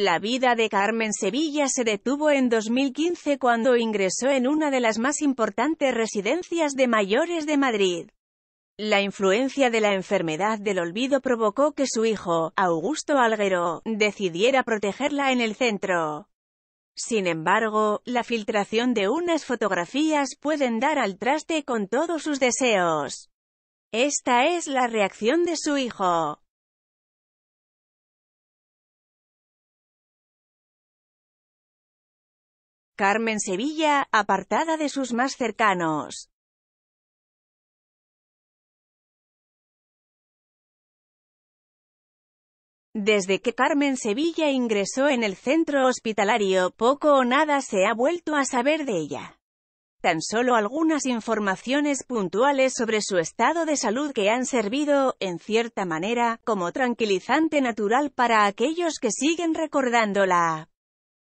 La vida de Carmen Sevilla se detuvo en 2015 cuando ingresó en una de las más importantes residencias de mayores de Madrid. La influencia de la enfermedad del olvido provocó que su hijo, Augusto Alguero, decidiera protegerla en el centro. Sin embargo, la filtración de unas fotografías pueden dar al traste con todos sus deseos. Esta es la reacción de su hijo. Carmen Sevilla, apartada de sus más cercanos. Desde que Carmen Sevilla ingresó en el centro hospitalario, poco o nada se ha vuelto a saber de ella. Tan solo algunas informaciones puntuales sobre su estado de salud que han servido, en cierta manera, como tranquilizante natural para aquellos que siguen recordándola.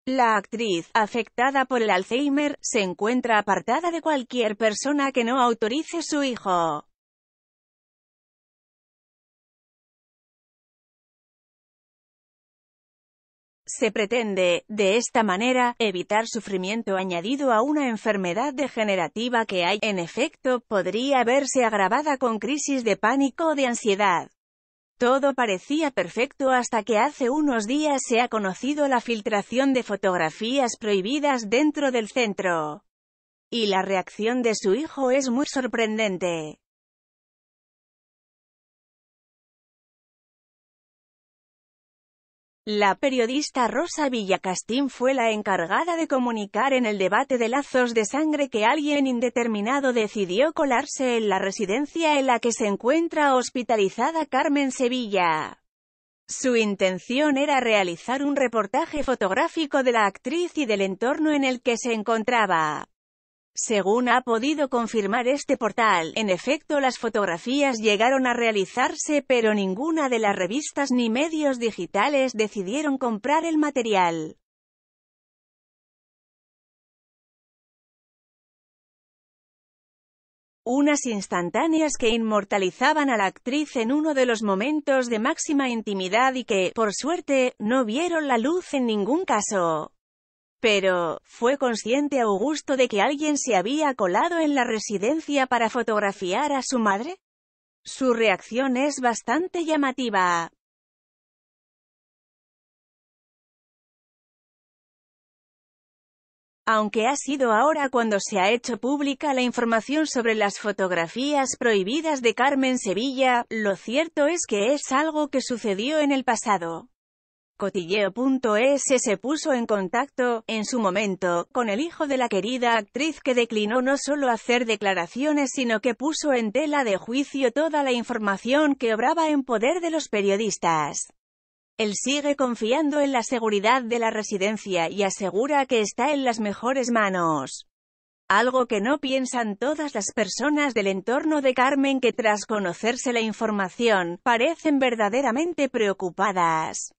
La actriz, afectada por el Alzheimer, se encuentra apartada de cualquier persona que no autorice su hijo. Se pretende, de esta manera, evitar sufrimiento añadido a una enfermedad degenerativa que hay, en efecto, podría verse agravada con crisis de pánico o de ansiedad. Todo parecía perfecto hasta que hace unos días se ha conocido la filtración de fotografías prohibidas dentro del centro. Y la reacción de su hijo es muy sorprendente. La periodista Rosa Villacastín fue la encargada de comunicar en el debate de lazos de sangre que alguien indeterminado decidió colarse en la residencia en la que se encuentra hospitalizada Carmen Sevilla. Su intención era realizar un reportaje fotográfico de la actriz y del entorno en el que se encontraba. Según ha podido confirmar este portal, en efecto las fotografías llegaron a realizarse pero ninguna de las revistas ni medios digitales decidieron comprar el material. unas instantáneas que inmortalizaban a la actriz en uno de los momentos de máxima intimidad y que, por suerte, no vieron la luz en ningún caso. Pero, ¿fue consciente Augusto de que alguien se había colado en la residencia para fotografiar a su madre? Su reacción es bastante llamativa. Aunque ha sido ahora cuando se ha hecho pública la información sobre las fotografías prohibidas de Carmen Sevilla, lo cierto es que es algo que sucedió en el pasado. Cotilleo.es se puso en contacto, en su momento, con el hijo de la querida actriz que declinó no solo hacer declaraciones sino que puso en tela de juicio toda la información que obraba en poder de los periodistas. Él sigue confiando en la seguridad de la residencia y asegura que está en las mejores manos algo que no piensan todas las personas del entorno de Carmen que tras conocerse la información, parecen verdaderamente preocupadas.